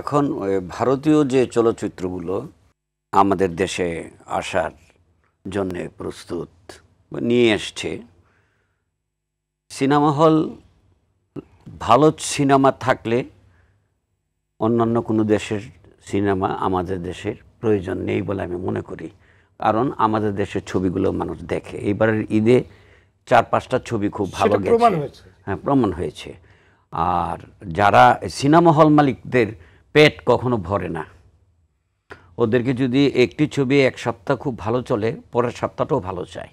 এখন ভারতীয় যে চলচ্চিত্রগুলো আমাদের দেশে আসার জন্যে প্রস্তুত নিয়ে এসছে সিনেমা হল ভালো সিনেমা থাকলে অন্যান্য কোনো দেশের সিনেমা আমাদের দেশের প্রয়োজন নেই বলে আমি মনে করি কারণ আমাদের দেশের ছবিগুলো মানুষ দেখে এইবারের ঈদে চার পাঁচটা ছবি খুব ভালো গেছে হ্যাঁ প্রমাণ হয়েছে আর যারা সিনেমা হল মালিকদের পেট কখনো ভরে না ওদেরকে যদি একটি ছবি এক সপ্তাহ খুব ভালো চলে পরের সপ্তাহটাও ভালো চাই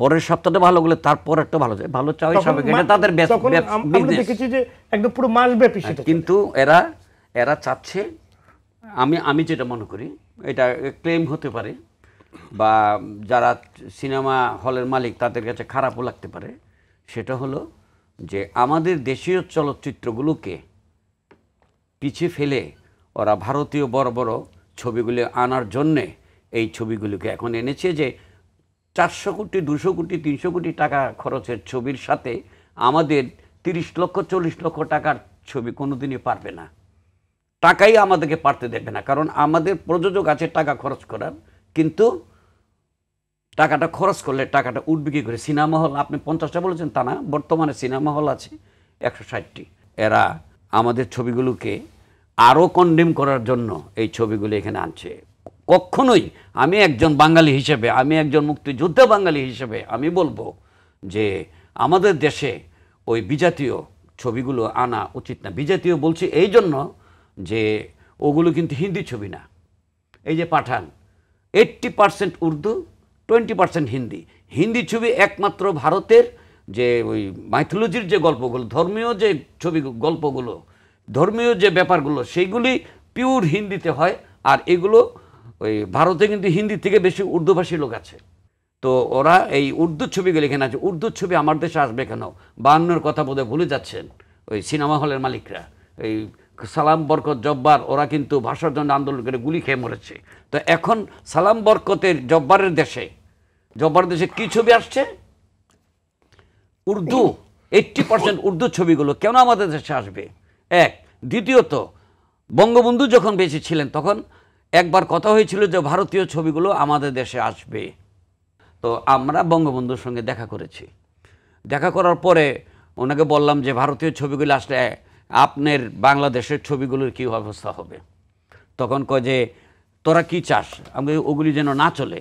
পরের সপ্তাহটা ভালো গেলে তারপর একটা ভালো চাই ভালো চাওয়াই স্বাভাবিক এটা তাদের দেখেছি যে একদম পুরো মাস ব্যাপী কিন্তু এরা এরা চাচ্ছে আমি আমি যেটা মনে করি এটা ক্লেম হতে পারে বা যারা সিনেমা হলের মালিক তাদের কাছে খারাপও লাগতে পারে সেটা হলো যে আমাদের দেশীয় চলচ্চিত্রগুলোকে পিছিয়ে ফেলে ওরা ভারতীয় বড় বড় ছবিগুলি আনার জন্যে এই ছবিগুলিকে এখন এনেছে যে চারশো কোটি দুশো কোটি তিনশো কোটি টাকা খরচের ছবির সাথে আমাদের তিরিশ লক্ষ চল্লিশ লক্ষ টাকার ছবি কোনোদিনই পারবে না টাকাই আমাদেরকে পারতে দেবে না কারণ আমাদের প্রযোজক আছে টাকা খরচ করার কিন্তু টাকাটা খরচ করলে টাকাটা উঠবে কী করে সিনেমা হল আপনি পঞ্চাশটা বলেছেন তা না বর্তমানে সিনেমা হল আছে একশো ষাটটি এরা আমাদের ছবিগুলোকে আরও কন্ডেম করার জন্য এই ছবিগুলো এখানে আনছে কখনোই আমি একজন বাঙালি হিসেবে আমি একজন মুক্তিযোদ্ধা বাঙালি হিসেবে আমি বলবো যে আমাদের দেশে ওই বিজাতীয় ছবিগুলো আনা উচিত না বিজাতীয় বলছি এই জন্য যে ওগুলো কিন্তু হিন্দি ছবি না এই যে Pathaan eighty percent Urdu twenty percent Hindi Hindi ছবি একমাত্র ভারতের যে ওই মাইথোলজির যে গল্পগুলো ধর্মীয় যে ছবি গল্পগুলো ধর্মীয় যে ব্যাপারগুলো সেইগুলি পিওর হিন্দিতে হয় আর এগুলো ওই ভারতে কিন্তু হিন্দি থেকে বেশি উর্দুভাষী লোক আছে তো ওরা এই উর্দু ছবিগুলো এখানে আছে উর্দু ছবি আমার দেশে আসবে কেন বায়ান্নর কথা বোধহয় ভুলে যাচ্ছেন ওই সিনেমা হলের মালিকরা এই সালাম বরকত জব্বার ওরা কিন্তু ভাষার জন্য আন্দোলন করে গুলি খেয়ে মরেছে তো এখন সালাম বরকতের জব্বারের দেশে জব্বার দেশে কি ছবি আসছে উর্দু এইটটি পার্সেন্ট উর্দু ছবিগুলো কেন আমাদের দেশে আসবে এক দ্বিতীয়ত বঙ্গবন্ধু যখন বেঁচে ছিলেন তখন একবার কথা হয়েছিল যে ভারতীয় ছবিগুলো আমাদের দেশে আসবে তো আমরা বঙ্গবন্ধুর সঙ্গে দেখা করেছি দেখা করার পরে ওনাকে বললাম যে ভারতীয় ছবিগুলো আসলে আপনার বাংলাদেশের ছবিগুলোর কী অবস্থা হবে তখন কয় যে তোরা কি চাস আমি ওগুলি যেন না চলে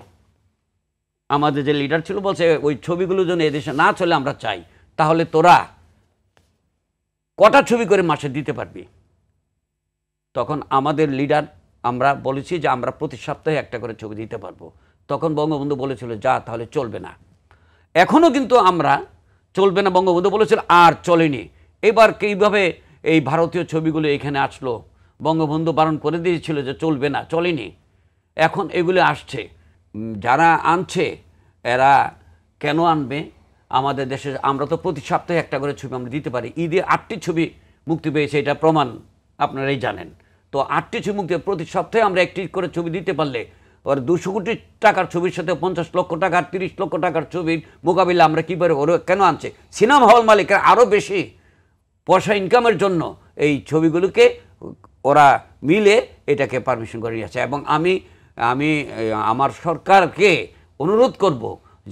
আমাদের যে লিডার ছিল বলছে ওই ছবিগুলো যেন এদেশে না চলে আমরা চাই তাহলে তোরা কটা ছবি করে মাসে দিতে পারবি তখন আমাদের লিডার আমরা বলেছি যে আমরা প্রতি সপ্তাহে একটা করে ছবি দিতে পারবো তখন বঙ্গবন্ধু বলেছিল যা তাহলে চলবে না এখনও কিন্তু আমরা চলবে না বঙ্গবন্ধু বলেছিল আর চলেনি এবার কীভাবে এই ভারতীয় ছবিগুলো এখানে আসলো বঙ্গবন্ধু বারণ করে দিয়েছিল যে চলবে না চলেনি এখন এগুলো আসছে যারা আনছে এরা কেন আনবে আমাদের দেশে আমরা তো প্রতি সপ্তাহে একটা করে ছবি আমরা দিতে পারি ঈদে আটটি ছবি মুক্তি পেয়েছে এটা প্রমাণ আপনারাই জানেন তো আটটি ছবি মুক্তি প্রতি সপ্তাহে আমরা একটি করে ছবি দিতে পারলে ওর দুশো কোটি টাকার ছবির সাথে পঞ্চাশ লক্ষ টাকার তিরিশ লক্ষ টাকার ছবির মোকাবিলা আমরা কীভাবে ওর কেন আনছে সিনেমা হল মালিকের আরও বেশি পয়সা ইনকামের জন্য এই ছবিগুলোকে ওরা মিলে এটাকে পারমিশন করে নিয়েছে এবং আমি আমি আমার সরকারকে অনুরোধ করব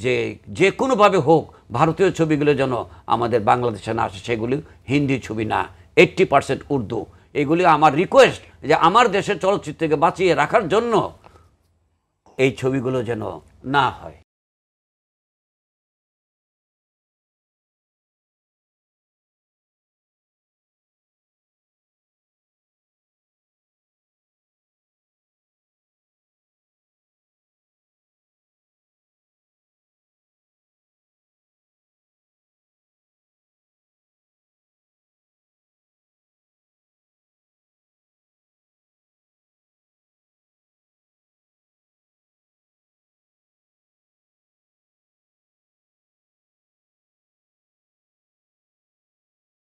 যে যে কোনোভাবে হোক ভারতীয় ছবিগুলো যেন আমাদের বাংলাদেশে না আসে সেগুলি হিন্দি ছবি না এইট্টি পার্সেন্ট উর্দু এগুলি আমার রিকোয়েস্ট যে আমার দেশের চলচ্চিত্রকে বাঁচিয়ে রাখার জন্য এই ছবিগুলো যেন না হয়